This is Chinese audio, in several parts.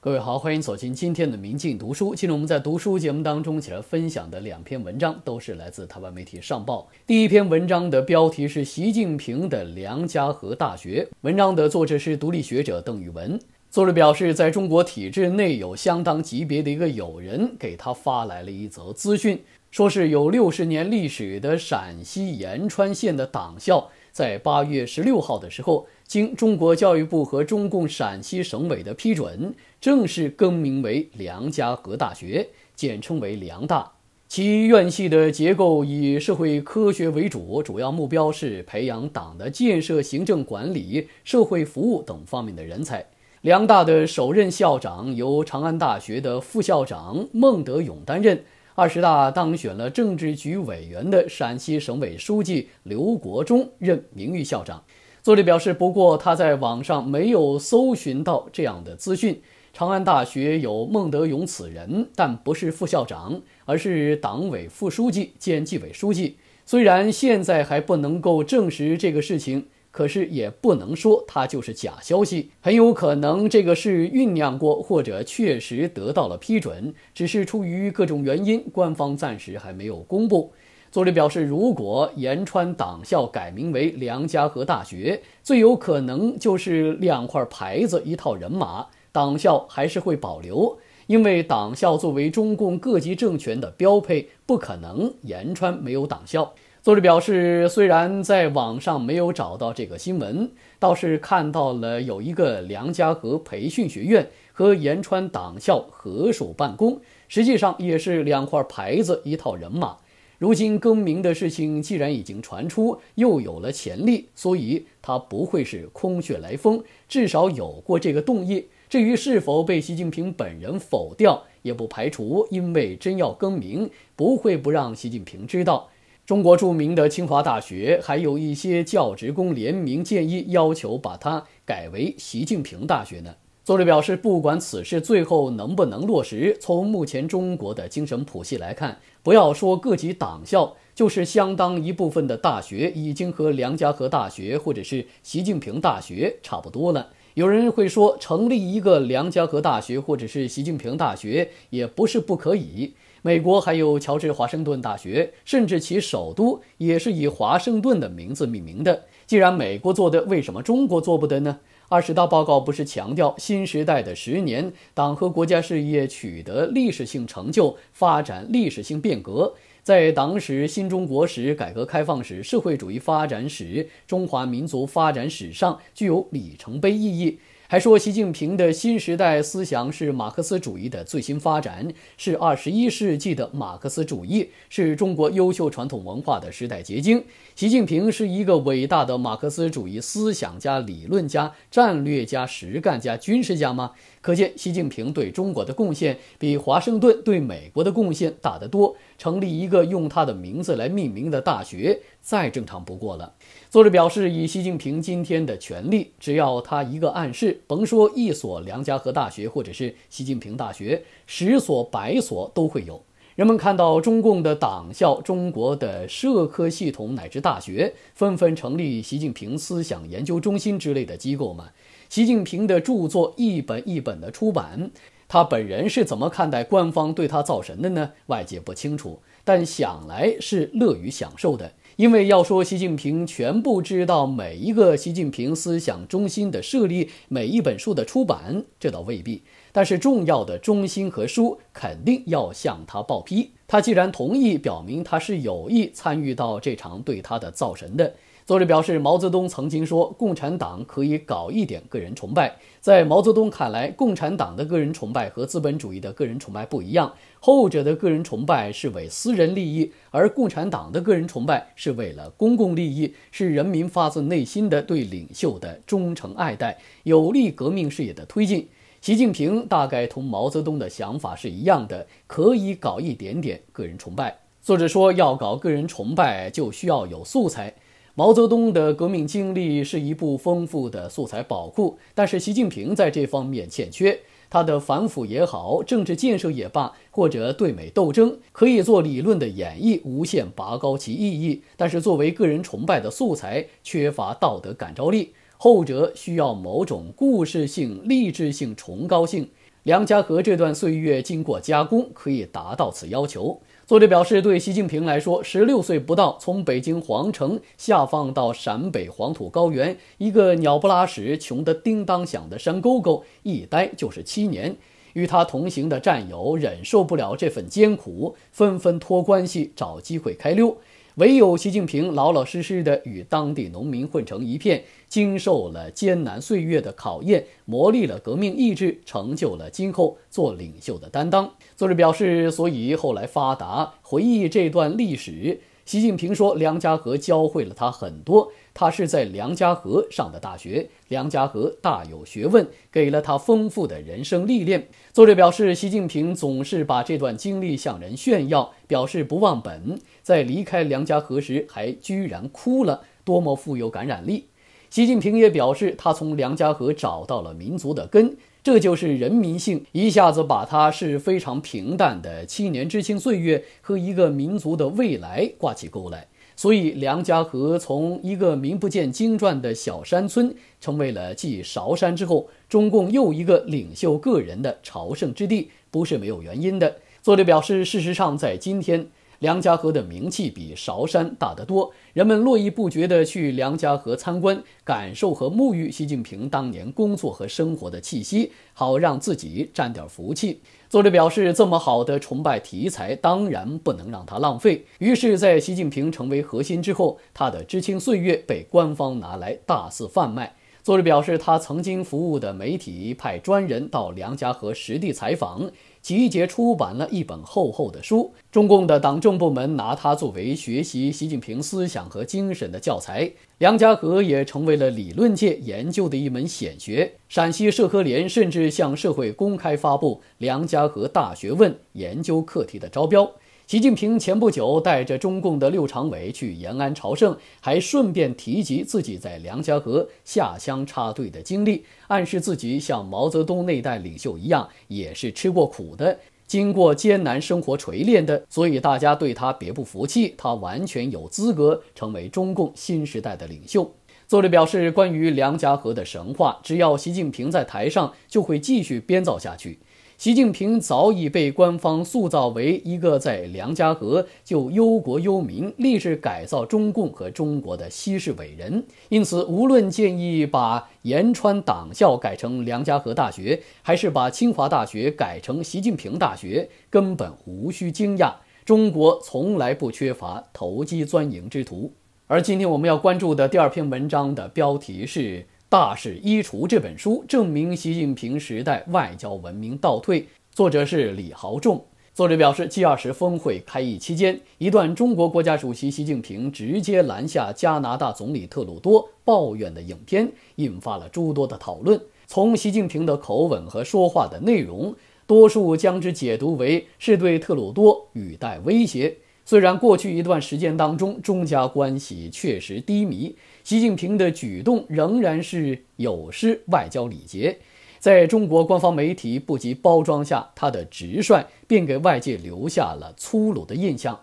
各位好，欢迎走进今天的《明镜读书》。今天我们在读书节目当中，起来分享的两篇文章，都是来自台湾媒体《上报》。第一篇文章的标题是《习近平的梁家河大学》，文章的作者是独立学者邓宇文。作者表示，在中国体制内有相当级别的一个友人给他发来了一则资讯，说是有六十年历史的陕西延川县的党校。在八月十六号的时候，经中国教育部和中共陕西省委的批准，正式更名为梁家河大学，简称为梁大。其院系的结构以社会科学为主，主要目标是培养党的建设、行政管理、社会服务等方面的人才。梁大的首任校长由长安大学的副校长孟德勇担任。二十大当选了政治局委员的陕西省委书记刘国中任名誉校长。作者表示，不过他在网上没有搜寻到这样的资讯。长安大学有孟德勇此人，但不是副校长，而是党委副书记兼纪委书记。虽然现在还不能够证实这个事情。可是也不能说它就是假消息，很有可能这个是酝酿过，或者确实得到了批准，只是出于各种原因，官方暂时还没有公布。作者表示，如果延川党校改名为梁家河大学，最有可能就是两块牌子一套人马，党校还是会保留，因为党校作为中共各级政权的标配，不可能延川没有党校。作者表示，虽然在网上没有找到这个新闻，倒是看到了有一个梁家河培训学院和延川党校合署办公，实际上也是两块牌子一套人马。如今更名的事情既然已经传出，又有了潜力，所以他不会是空穴来风，至少有过这个动议。至于是否被习近平本人否掉，也不排除，因为真要更名，不会不让习近平知道。中国著名的清华大学，还有一些教职工联名建议，要求把它改为习近平大学呢。作者表示，不管此事最后能不能落实，从目前中国的精神谱系来看，不要说各级党校，就是相当一部分的大学，已经和梁家河大学或者是习近平大学差不多了。有人会说，成立一个梁家河大学或者是习近平大学也不是不可以。美国还有乔治华盛顿大学，甚至其首都也是以华盛顿的名字命名的。既然美国做的，为什么中国做不得呢？二十大报告不是强调新时代的十年，党和国家事业取得历史性成就，发展历史性变革？在党史、新中国史、改革开放史、社会主义发展史、中华民族发展史上具有里程碑意义。还说习近平的新时代思想是马克思主义的最新发展，是二十一世纪的马克思主义，是中国优秀传统文化的时代结晶。习近平是一个伟大的马克思主义思想家、理论家、战略家、实干家、军事家吗？可见，习近平对中国的贡献比华盛顿对美国的贡献大得多。成立一个用他的名字来命名的大学，再正常不过了。作者表示，以习近平今天的权力，只要他一个暗示，甭说一所梁家河大学，或者是习近平大学，十所、百所都会有。人们看到中共的党校、中国的社科系统乃至大学，纷纷成立习近平思想研究中心之类的机构吗？习近平的著作一本一本的出版。他本人是怎么看待官方对他造神的呢？外界不清楚，但想来是乐于享受的。因为要说习近平全部知道每一个习近平思想中心的设立，每一本书的出版，这倒未必。但是重要的中心和书肯定要向他报批。他既然同意，表明他是有意参与到这场对他的造神的。作者表示，毛泽东曾经说，共产党可以搞一点个人崇拜。在毛泽东看来，共产党的个人崇拜和资本主义的个人崇拜不一样，后者的个人崇拜是为私人利益，而共产党的个人崇拜是为了公共利益，是人民发自内心的对领袖的忠诚爱戴，有利革命事业的推进。习近平大概同毛泽东的想法是一样的，可以搞一点点个人崇拜。作者说，要搞个人崇拜，就需要有素材。毛泽东的革命经历是一部丰富的素材宝库，但是习近平在这方面欠缺。他的反腐也好，政治建设也罢，或者对美斗争，可以做理论的演绎，无限拔高其意义；但是作为个人崇拜的素材，缺乏道德感召力。后者需要某种故事性、励志性、崇高性。梁家河这段岁月经过加工，可以达到此要求。作者表示，对习近平来说，十六岁不到，从北京皇城下放到陕北黄土高原，一个鸟不拉屎、穷得叮当响的山沟沟，一待就是七年。与他同行的战友忍受不了这份艰苦，纷纷托关系找机会开溜。唯有习近平老老实实的与当地农民混成一片，经受了艰难岁月的考验，磨砺了革命意志，成就了今后做领袖的担当。作者表示，所以后来发达回忆这段历史。习近平说：“梁家河教会了他很多，他是在梁家河上的大学，梁家河大有学问，给了他丰富的人生历练。”作者表示，习近平总是把这段经历向人炫耀，表示不忘本。在离开梁家河时，还居然哭了，多么富有感染力！习近平也表示，他从梁家河找到了民族的根。这就是人民性，一下子把它是非常平淡的七年知青岁月和一个民族的未来挂起钩来。所以梁家河从一个名不见经传的小山村，成为了继韶山之后中共又一个领袖个人的朝圣之地，不是没有原因的。作者表示，事实上在今天。梁家河的名气比韶山大得多，人们络绎不绝地去梁家河参观、感受和沐浴习近平当年工作和生活的气息，好让自己沾点福气。作者表示，这么好的崇拜题材，当然不能让它浪费。于是，在习近平成为核心之后，他的知青岁月被官方拿来大肆贩卖。作者表示，他曾经服务的媒体派专人到梁家河实地采访，集结出版了一本厚厚的书。中共的党政部门拿它作为学习习近平思想和精神的教材，梁家河也成为了理论界研究的一门显学。陕西社科联甚至向社会公开发布梁家河大学问研究课题的招标。习近平前不久带着中共的六常委去延安朝圣，还顺便提及自己在梁家河下乡插队的经历，暗示自己像毛泽东那代领袖一样，也是吃过苦的，经过艰难生活锤炼的。所以大家对他别不服气，他完全有资格成为中共新时代的领袖。作者表示，关于梁家河的神话，只要习近平在台上，就会继续编造下去。习近平早已被官方塑造为一个在梁家河就忧国忧民、立志改造中共和中国的西式伟人，因此，无论建议把延川党校改成梁家河大学，还是把清华大学改成习近平大学，根本无需惊讶。中国从来不缺乏投机钻营之徒。而今天我们要关注的第二篇文章的标题是。《大势衣除》这本书证明习近平时代外交文明倒退，作者是李豪仲。作者表示，G 二十峰会开议期间，一段中国国家主席习近平直接拦下加拿大总理特鲁多抱怨的影片，引发了诸多的讨论。从习近平的口吻和说话的内容，多数将之解读为是对特鲁多语带威胁。虽然过去一段时间当中，中加关系确实低迷。习近平的举动仍然是有失外交礼节，在中国官方媒体不及包装下，他的直率便给外界留下了粗鲁的印象。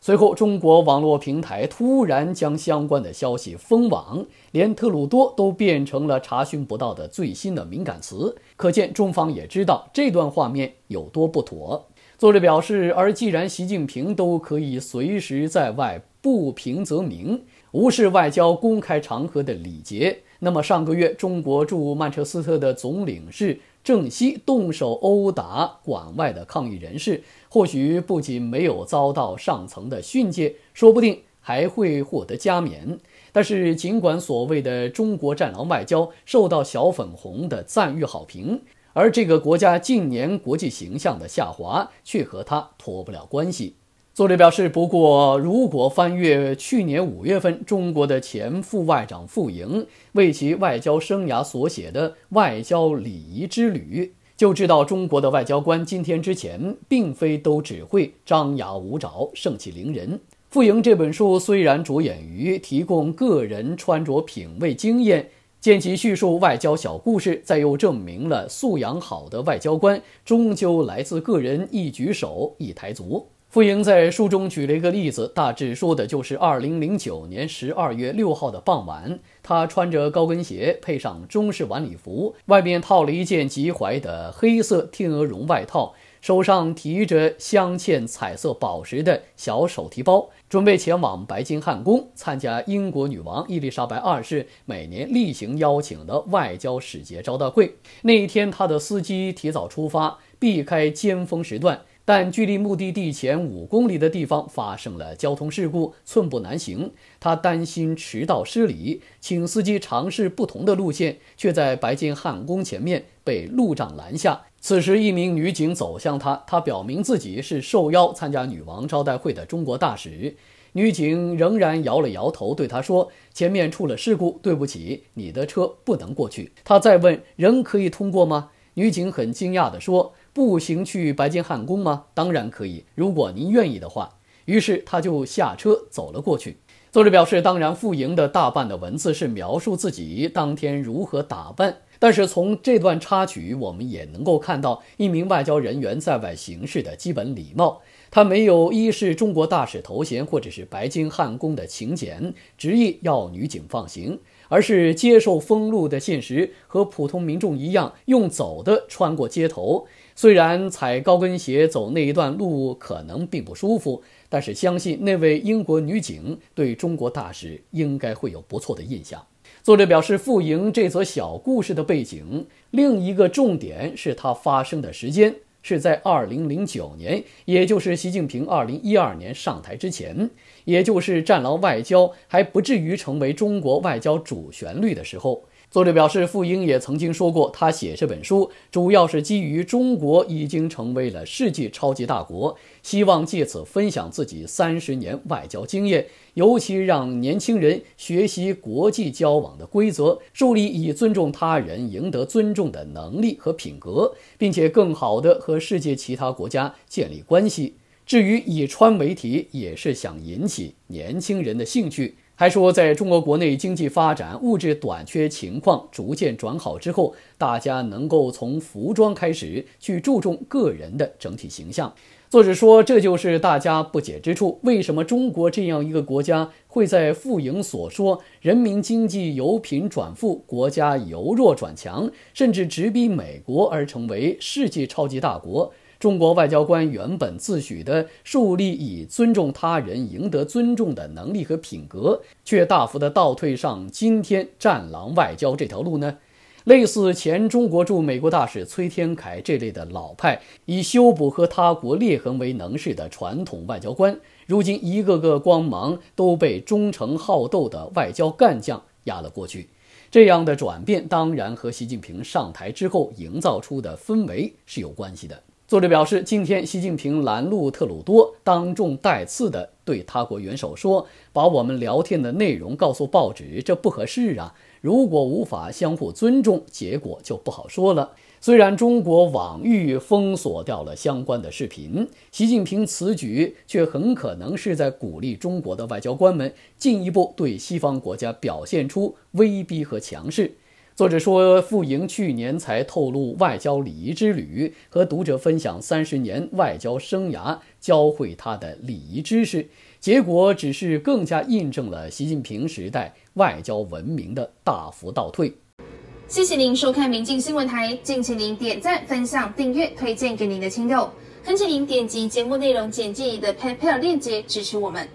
随后，中国网络平台突然将相关的消息封网，连特鲁多都变成了查询不到的最新的敏感词。可见，中方也知道这段画面有多不妥。作者表示，而既然习近平都可以随时在外不平则鸣。无视外交公开场合的礼节，那么上个月中国驻曼彻斯特的总领事郑希动手殴打馆外的抗议人士，或许不仅没有遭到上层的训诫，说不定还会获得加冕。但是，尽管所谓的“中国战狼外交”受到小粉红的赞誉好评，而这个国家近年国际形象的下滑却和他脱不了关系。作者表示，不过如果翻阅去年五月份中国的前副外长傅莹为其外交生涯所写的《外交礼仪之旅》，就知道中国的外交官今天之前并非都只会张牙舞爪、盛气凌人。傅莹这本书虽然着眼于提供个人穿着品味经验，见其叙述外交小故事，再又证明了素养好的外交官终究来自个人一举手一抬足。傅莹在书中举了一个例子，大致说的就是2009年12月6号的傍晚，她穿着高跟鞋，配上中式晚礼服，外面套了一件及踝的黑色天鹅绒外套，手上提着镶嵌彩色宝石的小手提包，准备前往白金汉宫参加英国女王伊丽莎白二世每年例行邀请的外交使节招待会。那一天，她的司机提早出发，避开尖峰时段。但距离目的地前五公里的地方发生了交通事故，寸步难行。他担心迟到失礼，请司机尝试不同的路线，却在白金汉宫前面被路障拦下。此时，一名女警走向他，他表明自己是受邀参加女王招待会的中国大使。女警仍然摇了摇头，对他说：“前面出了事故，对不起，你的车不能过去。”他再问：“仍可以通过吗？”女警很惊讶地说。步行去白金汉宫吗？当然可以，如果您愿意的话。于是他就下车走了过去。作者表示，当然，傅莹的大半的文字是描述自己当天如何打扮，但是从这段插曲，我们也能够看到一名外交人员在外行事的基本礼貌。他没有一是中国大使头衔，或者是白金汉宫的请柬，执意要女警放行。而是接受封路的现实，和普通民众一样用走的穿过街头。虽然踩高跟鞋走那一段路可能并不舒服，但是相信那位英国女警对中国大使应该会有不错的印象。作者表示，傅莹这则小故事的背景，另一个重点是它发生的时间是在2009年，也就是习近平2012年上台之前。也就是战狼外交还不至于成为中国外交主旋律的时候。作者表示，傅英也曾经说过，他写这本书主要是基于中国已经成为了世界超级大国，希望借此分享自己三十年外交经验，尤其让年轻人学习国际交往的规则，树立以尊重他人赢得尊重的能力和品格，并且更好地和世界其他国家建立关系。至于以“穿”为题，也是想引起年轻人的兴趣。还说，在中国国内经济发展、物质短缺情况逐渐转好之后，大家能够从服装开始去注重个人的整体形象。作者说，这就是大家不解之处：为什么中国这样一个国家会在傅莹所说“人民经济由贫转富，国家由弱转强，甚至直逼美国而成为世界超级大国”？中国外交官原本自诩的树立以尊重他人赢得尊重的能力和品格，却大幅的倒退上今天战狼外交这条路呢？类似前中国驻美国大使崔天凯这类的老派，以修补和他国裂痕为能事的传统外交官，如今一个个光芒都被忠诚好斗的外交干将压了过去。这样的转变当然和习近平上台之后营造出的氛围是有关系的。作者表示，今天习近平拦路特鲁多，当众带刺地对他国元首说：“把我们聊天的内容告诉报纸，这不合适啊！如果无法相互尊重，结果就不好说了。”虽然中国网域封锁掉了相关的视频，习近平此举却很可能是在鼓励中国的外交官们进一步对西方国家表现出威逼和强势。作者说，傅莹去年才透露外交礼仪之旅，和读者分享三十年外交生涯教会他的礼仪知识，结果只是更加印证了习近平时代外交文明的大幅倒退。谢谢您收看明镜新闻台，敬请您点赞、分享、订阅、推荐给您的亲友，恳请您点击节目内容简介里的 PayPal 链接支持我们。